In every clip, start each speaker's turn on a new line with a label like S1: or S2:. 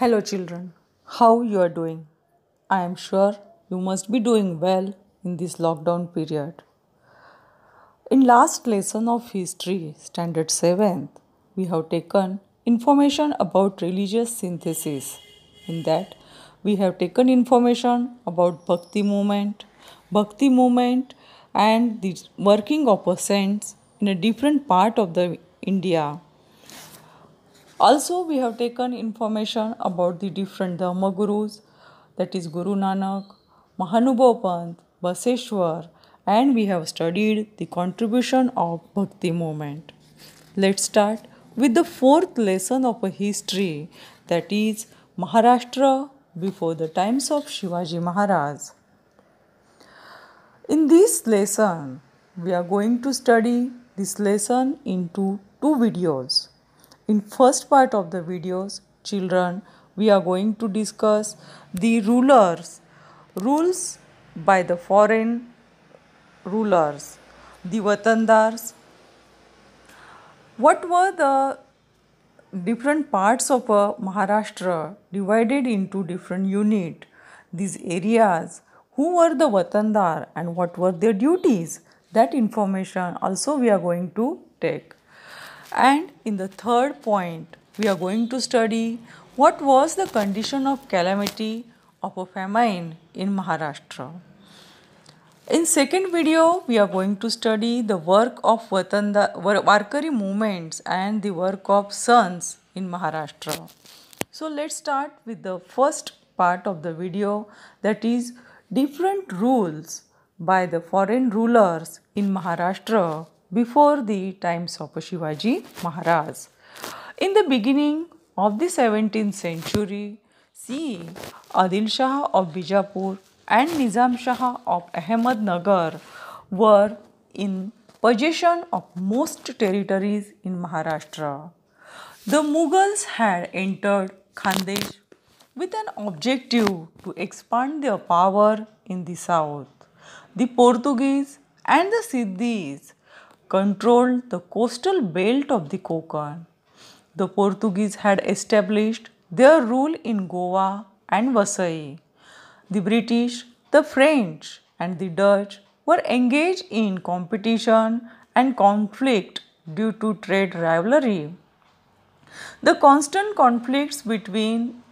S1: Hello, children. How you are doing? I am sure you must be doing well in this lockdown period. In last lesson of history, standard 7th, we have taken information about religious synthesis. In that, we have taken information about bhakti movement, bhakti movement and the working of saints in a different part of the India also, we have taken information about the different Dharma Gurus, that is Guru Nanak, Mahanubhav Baseshwar, and we have studied the contribution of Bhakti movement. Let's start with the fourth lesson of a history, that is Maharashtra before the times of Shivaji Maharaj. In this lesson, we are going to study this lesson into two videos. In first part of the videos, children, we are going to discuss the rulers, rules by the foreign rulers, the vatandars. What were the different parts of a uh, Maharashtra divided into different unit? These areas, who were the vatandar and what were their duties? That information also we are going to take. And in the third point, we are going to study what was the condition of calamity of a famine in Maharashtra. In second video, we are going to study the work of Vatanda, Varkari movements and the work of sons in Maharashtra. So let's start with the first part of the video that is different rules by the foreign rulers in Maharashtra before the times of Shivaji Maharaj. In the beginning of the 17th century, see Adil Shah of Bijapur and Nizam Shah of Ahmednagar were in possession of most territories in Maharashtra. The Mughals had entered Khandesh with an objective to expand their power in the south. The Portuguese and the Siddhis controlled the coastal belt of the Konkan. The Portuguese had established their rule in Goa and Vasai. The British, the French, and the Dutch were engaged in competition and conflict due to trade rivalry. The constant conflicts between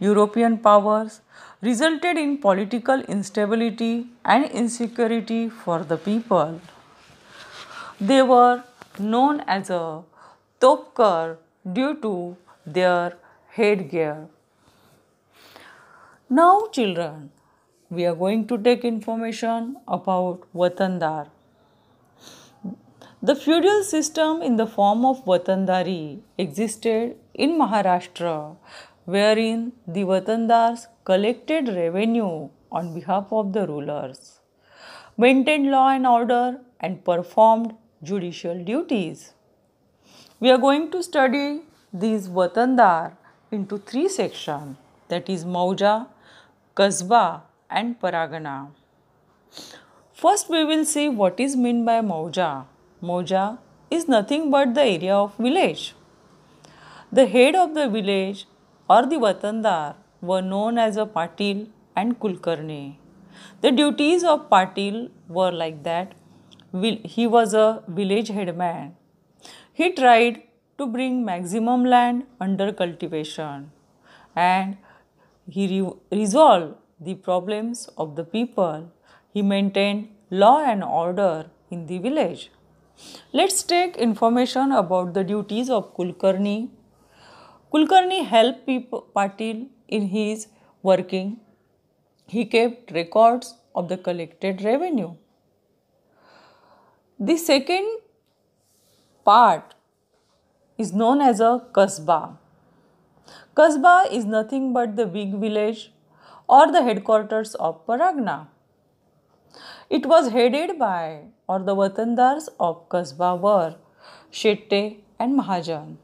S1: European powers resulted in political instability and insecurity for the people. They were known as a topkar due to their headgear. Now children, we are going to take information about vatandar. The feudal system in the form of vatandari existed in Maharashtra, wherein the vatandars collected revenue on behalf of the rulers, maintained law and order, and performed judicial duties. We are going to study these Vatandar into three sections that is Mauja, Kasba and Paragana. First we will see what is meant by Mauja. Mauja is nothing but the area of village. The head of the village or the Vatandar were known as a Patil and Kulkarni. The duties of Patil were like that he was a village headman. He tried to bring maximum land under cultivation and he re resolved the problems of the people. He maintained law and order in the village. Let's take information about the duties of Kulkarni. Kulkarni helped Patil in his working. He kept records of the collected revenue. The second part is known as a kasbah. Kasbah is nothing but the big village or the headquarters of Paragna. It was headed by or the Vatandars of kasba were Shette and Mahajan.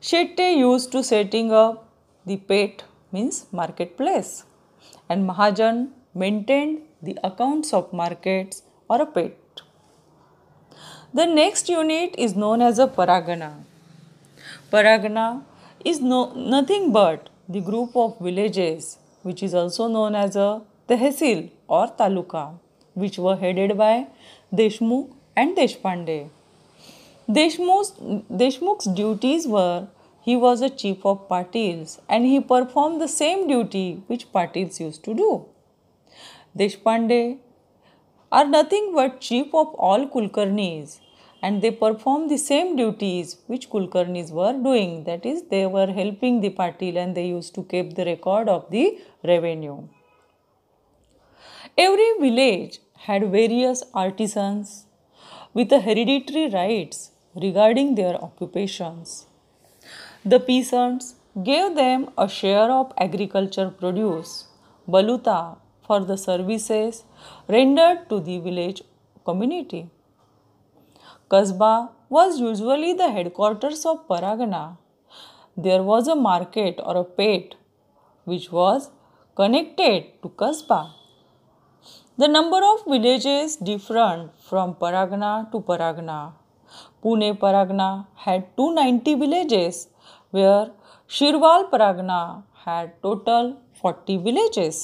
S1: Shette used to setting up the pet means marketplace and Mahajan maintained the accounts of markets or a pit. The next unit is known as a paragana. Paragana is no, nothing but the group of villages which is also known as a tehsil or taluka which were headed by Deshmukh and Deshpande. Deshmukh's, Deshmukh's duties were he was a chief of Patils and he performed the same duty which Patils used to do. Deshpande are nothing but chief of all Kulkarnis and they perform the same duties which Kulkarnis were doing. That is, they were helping the Patil and they used to keep the record of the revenue. Every village had various artisans with the hereditary rights regarding their occupations. The peasants gave them a share of agriculture produce. Baluta for the services rendered to the village community. kasba was usually the headquarters of Paragana. There was a market or a pet which was connected to kasba. The number of villages different from Paragana to Paragana. Pune Paragana had 290 villages where Shirwal Paragana had total 40 villages.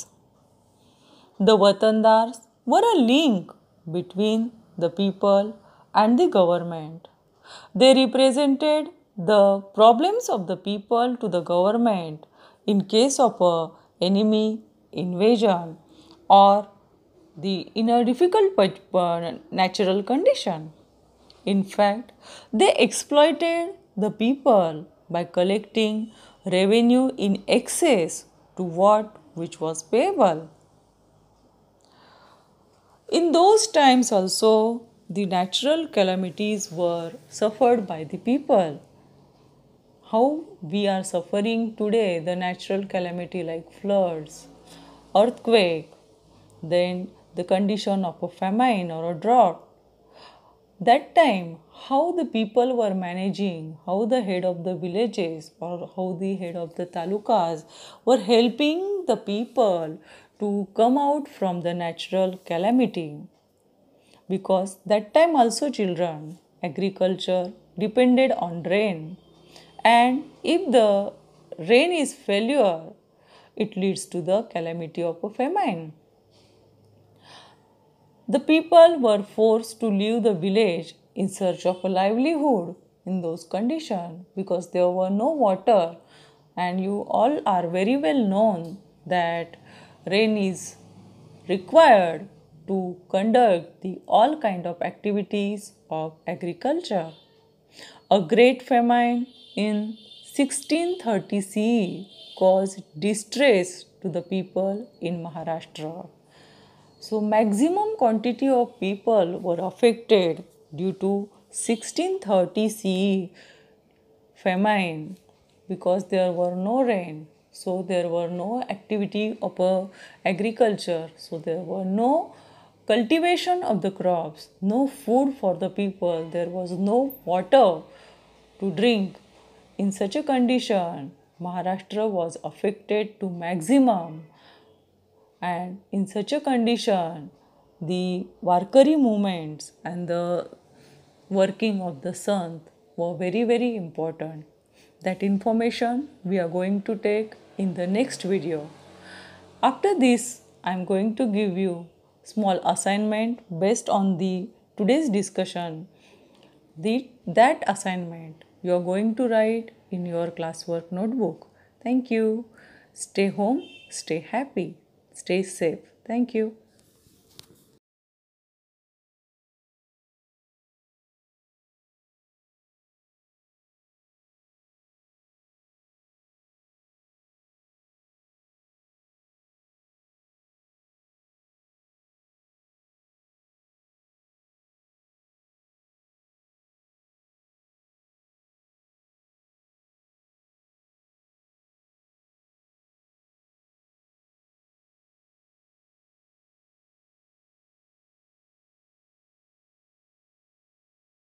S1: The Vatandars were a link between the people and the government. They represented the problems of the people to the government in case of a enemy invasion or the in a difficult natural condition. In fact, they exploited the people by collecting revenue in excess to what which was payable. In those times also, the natural calamities were suffered by the people. How we are suffering today the natural calamity like floods, earthquake, then the condition of a famine or a drought. That time, how the people were managing, how the head of the villages or how the head of the talukas were helping the people to come out from the natural calamity because that time also children agriculture depended on rain and if the rain is failure it leads to the calamity of a famine the people were forced to leave the village in search of a livelihood in those conditions because there were no water and you all are very well known that rain is required to conduct the all kind of activities of agriculture. A great famine in 1630 CE caused distress to the people in Maharashtra. So maximum quantity of people were affected due to 1630 CE famine because there were no rain so there were no activity of uh, agriculture so there were no cultivation of the crops no food for the people there was no water to drink in such a condition maharashtra was affected to maximum and in such a condition the Varkari movements and the working of the Sant were very, very important. That information we are going to take in the next video. After this, I am going to give you small assignment based on the today's discussion. The, that assignment you are going to write in your classwork notebook. Thank you. Stay home, stay happy, stay safe. Thank you.